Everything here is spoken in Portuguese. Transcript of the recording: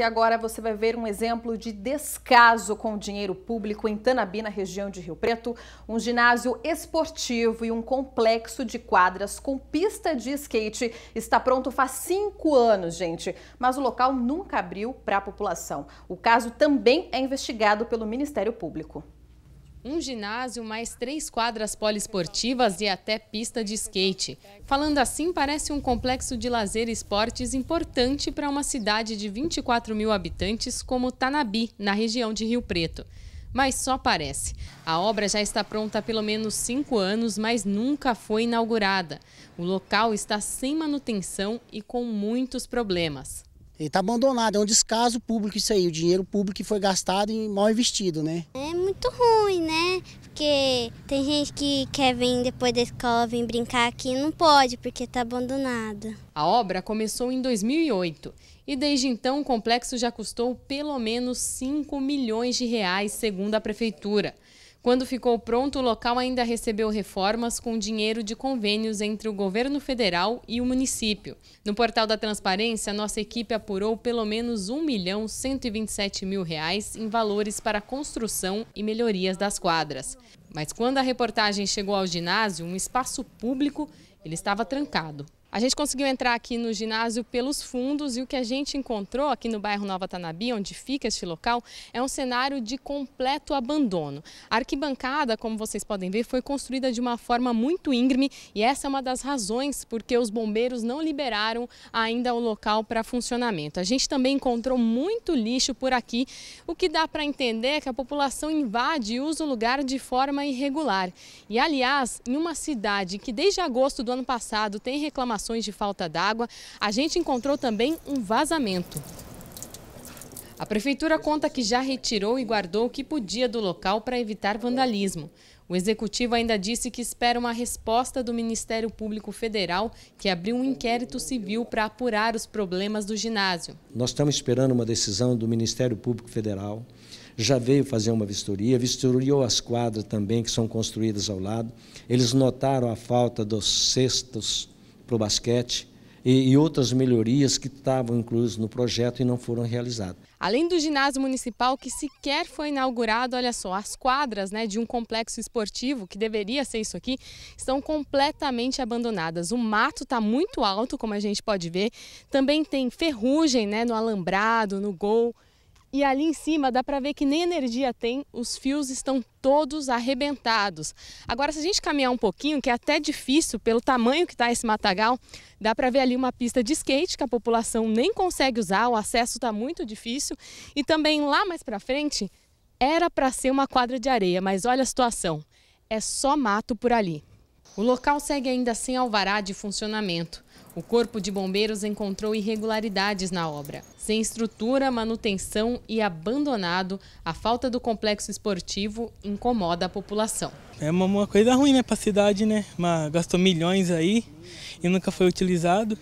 E agora você vai ver um exemplo de descaso com o dinheiro público em Tanabi, na região de Rio Preto. Um ginásio esportivo e um complexo de quadras com pista de skate está pronto faz cinco anos, gente. Mas o local nunca abriu para a população. O caso também é investigado pelo Ministério Público um ginásio, mais três quadras poliesportivas e até pista de skate. Falando assim, parece um complexo de lazer e esportes importante para uma cidade de 24 mil habitantes como Tanabi, na região de Rio Preto. Mas só parece. A obra já está pronta há pelo menos cinco anos, mas nunca foi inaugurada. O local está sem manutenção e com muitos problemas está abandonado, é um descaso público isso aí, o dinheiro público que foi gastado e mal investido, né? É muito ruim, né? Porque tem gente que quer vir depois da escola, vir brincar aqui e não pode porque está abandonado. A obra começou em 2008 e desde então o complexo já custou pelo menos 5 milhões de reais, segundo a prefeitura. Quando ficou pronto, o local ainda recebeu reformas com dinheiro de convênios entre o governo federal e o município. No portal da Transparência, nossa equipe apurou pelo menos 1 milhão 127 mil reais em valores para construção e melhorias das quadras. Mas quando a reportagem chegou ao ginásio, um espaço público, ele estava trancado. A gente conseguiu entrar aqui no ginásio pelos fundos e o que a gente encontrou aqui no bairro Nova Tanabi, onde fica este local, é um cenário de completo abandono. A arquibancada, como vocês podem ver, foi construída de uma forma muito íngreme e essa é uma das razões porque os bombeiros não liberaram ainda o local para funcionamento. A gente também encontrou muito lixo por aqui, o que dá para entender que a população invade e usa o lugar de forma irregular. E aliás, em uma cidade que desde agosto do ano passado tem reclamações de falta d'água, a gente encontrou também um vazamento. A prefeitura conta que já retirou e guardou o que podia do local para evitar vandalismo. O executivo ainda disse que espera uma resposta do Ministério Público Federal, que abriu um inquérito civil para apurar os problemas do ginásio. Nós estamos esperando uma decisão do Ministério Público Federal. Já veio fazer uma vistoria, vistoriou as quadras também que são construídas ao lado. Eles notaram a falta dos cestos para o basquete e, e outras melhorias que estavam incluídas no projeto e não foram realizadas. Além do ginásio municipal que sequer foi inaugurado, olha só, as quadras né, de um complexo esportivo, que deveria ser isso aqui, estão completamente abandonadas. O mato está muito alto, como a gente pode ver. Também tem ferrugem né, no alambrado, no gol. E ali em cima dá para ver que nem energia tem, os fios estão todos arrebentados. Agora, se a gente caminhar um pouquinho, que é até difícil pelo tamanho que está esse matagal, dá para ver ali uma pista de skate que a população nem consegue usar, o acesso está muito difícil. E também lá mais para frente, era para ser uma quadra de areia, mas olha a situação, é só mato por ali. O local segue ainda sem alvará de funcionamento. O Corpo de Bombeiros encontrou irregularidades na obra. Sem estrutura, manutenção e abandonado, a falta do complexo esportivo incomoda a população. É uma, coisa ruim né, para a cidade, né? Mas gastou milhões aí e nunca foi utilizado.